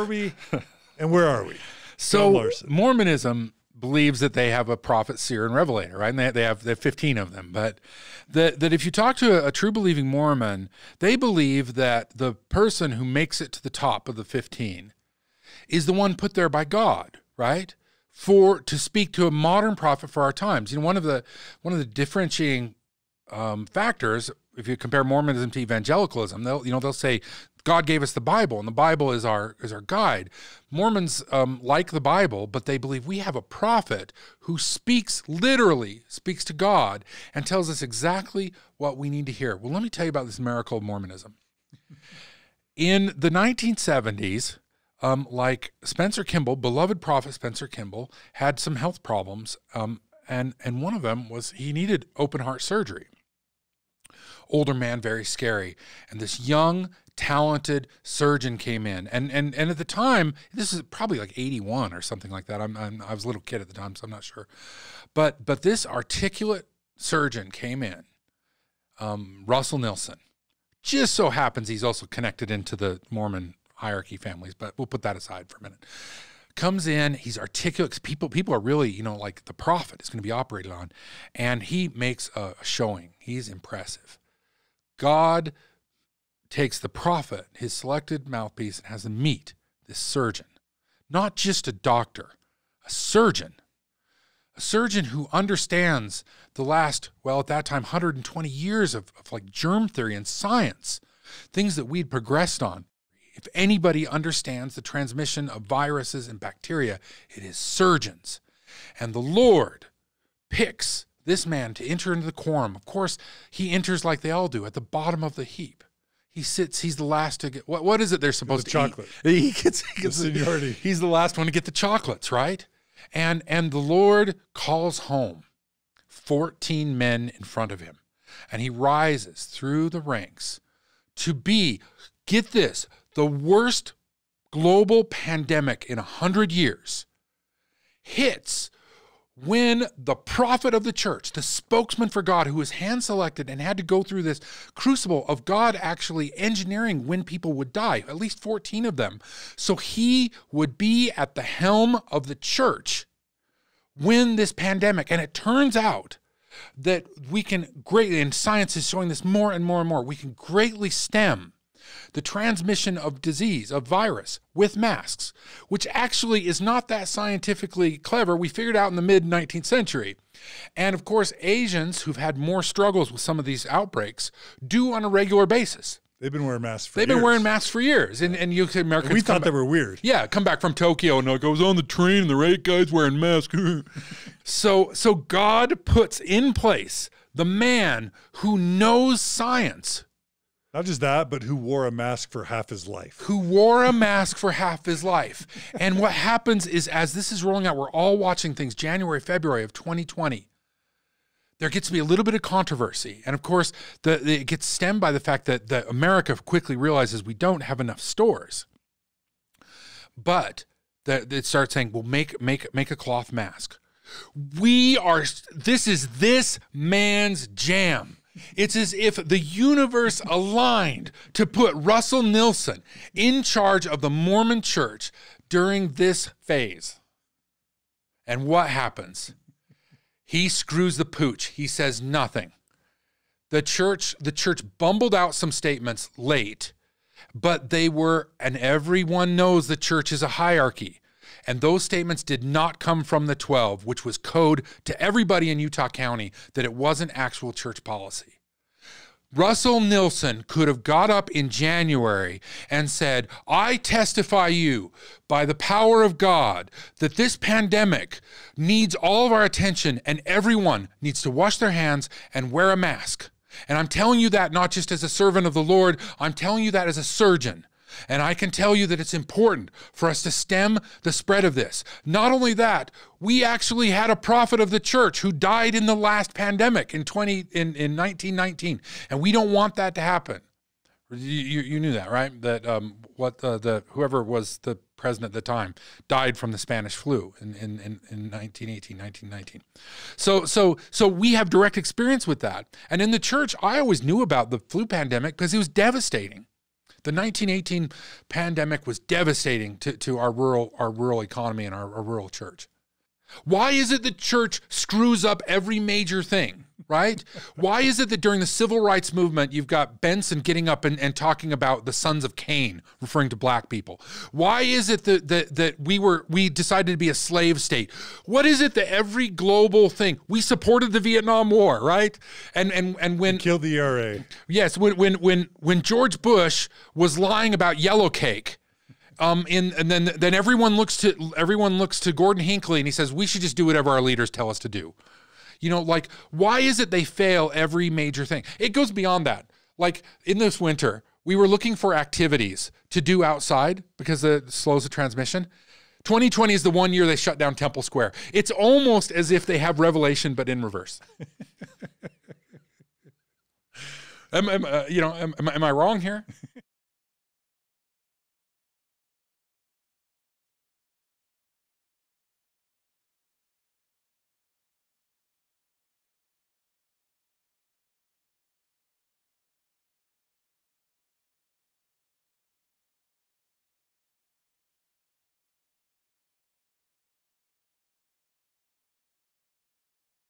were we? And where are we? So Mormonism believes that they have a prophet, seer, and revelator, right? And they, they have they have 15 of them. But that, that if you talk to a, a, true believing Mormon, they believe that the person who makes it to the top of the 15 is the one put there by God, right? For to speak to a modern prophet for our times. You know, one of the one of the differentiating um, factors if you compare Mormonism to evangelicalism, they'll you know they'll say God gave us the Bible, and the Bible is our is our guide. Mormons um, like the Bible, but they believe we have a prophet who speaks literally, speaks to God, and tells us exactly what we need to hear. Well, let me tell you about this miracle of Mormonism. In the 1970s, um, like Spencer Kimball, beloved prophet Spencer Kimball, had some health problems, um, and and one of them was he needed open heart surgery older man, very scary. And this young, talented surgeon came in, and and and at the time, this is probably like '81 or something like that. I'm, I'm I was a little kid at the time, so I'm not sure, but but this articulate surgeon came in, um, Russell Nelson. Just so happens he's also connected into the Mormon hierarchy families, but we'll put that aside for a minute. Comes in, he's articulate. People, people are really, you know, like the prophet is going to be operated on, and he makes a showing. He's impressive. God takes the prophet, his selected mouthpiece, and has him meet this surgeon. Not just a doctor, a surgeon. A surgeon who understands the last, well, at that time, 120 years of, of like germ theory and science, things that we'd progressed on. If anybody understands the transmission of viruses and bacteria, it is surgeons. And the Lord picks this man to enter into the quorum. Of course, he enters like they all do, at the bottom of the heap he sits. He's the last to get. What what is it they're supposed the to chocolate? Eat? He gets, he gets the seniority. He's the last one to get the chocolates, right? And and the Lord calls home fourteen men in front of him, and he rises through the ranks to be. Get this: the worst global pandemic in a hundred years hits when the prophet of the church, the spokesman for God, who was hand selected and had to go through this crucible of God actually engineering when people would die, at least 14 of them, so he would be at the helm of the church when this pandemic, and it turns out that we can greatly, and science is showing this more and more and more, we can greatly stem the transmission of disease, of virus with masks, which actually is not that scientifically clever. We figured out in the mid 19th century. And of course, Asians who've had more struggles with some of these outbreaks do on a regular basis. They've been wearing masks. They've years. been wearing masks for years, and and you can Americans. We thought they were weird. Yeah, come back from Tokyo and like I was on the train and the right guy's wearing masks. so so God puts in place the man who knows science, not just that, but who wore a mask for half his life. Who wore a mask for half his life. And what happens is, as this is rolling out, we're all watching things January, February of 2020. There gets to be a little bit of controversy. And of course, the, the, it gets stemmed by the fact that, that America quickly realizes we don't have enough stores. But that it starts saying, well, make, make, make a cloth mask. We are, this is this man's jam it's as if the universe aligned to put Russell Nelson in charge of the Mormon church during this phase. And what happens? He screws the pooch. He says nothing. The church, the church bumbled out some statements late, but they were, and everyone knows the church is a hierarchy. And those statements did not come from the 12, which was code to everybody in Utah County that it wasn't actual church policy. Russell Nilson could have got up in January and said, I testify you by the power of God that this pandemic needs all of our attention and everyone needs to wash their hands and wear a mask. And I'm telling you that not just as a servant of the Lord, I'm telling you that as a surgeon. And I can tell you that it's important for us to stem the spread of this. Not only that, we actually had a prophet of the church who died in the last pandemic in 20 in, in 1919, and we don't want that to happen. You, you, knew that, right? That um, what the the whoever was the president at the time died from the Spanish flu in, in, in, in 1918, 1919. So, so, so we have direct experience with that. And in the church, I always knew about the flu pandemic because it was devastating. The 1918 pandemic was devastating to, to our rural our rural economy and our, our rural church. Why is it the church screws up every major thing? right? Why is it that during the civil rights movement, you've got Benson getting up and, and talking about the sons of Cain, referring to black people? Why is it that, that, that we were we decided to be a slave state? What is it that every global thing we supported the Vietnam War, right? And and and when kill the ERA. Yes, when when when when George Bush was lying about yellow cake. Um, in, and then then everyone looks to everyone looks to Gordon Hinckley and he says we should just do whatever our leaders tell us to do. You know, like, why is it they fail every major thing? It goes beyond that. Like, in this winter, we were looking for activities to do outside because it slows the transmission. 2020 is the one year they shut down Temple Square. It's almost as if they have Revelation, but in reverse. am, am uh, you know, am, am, I wrong here?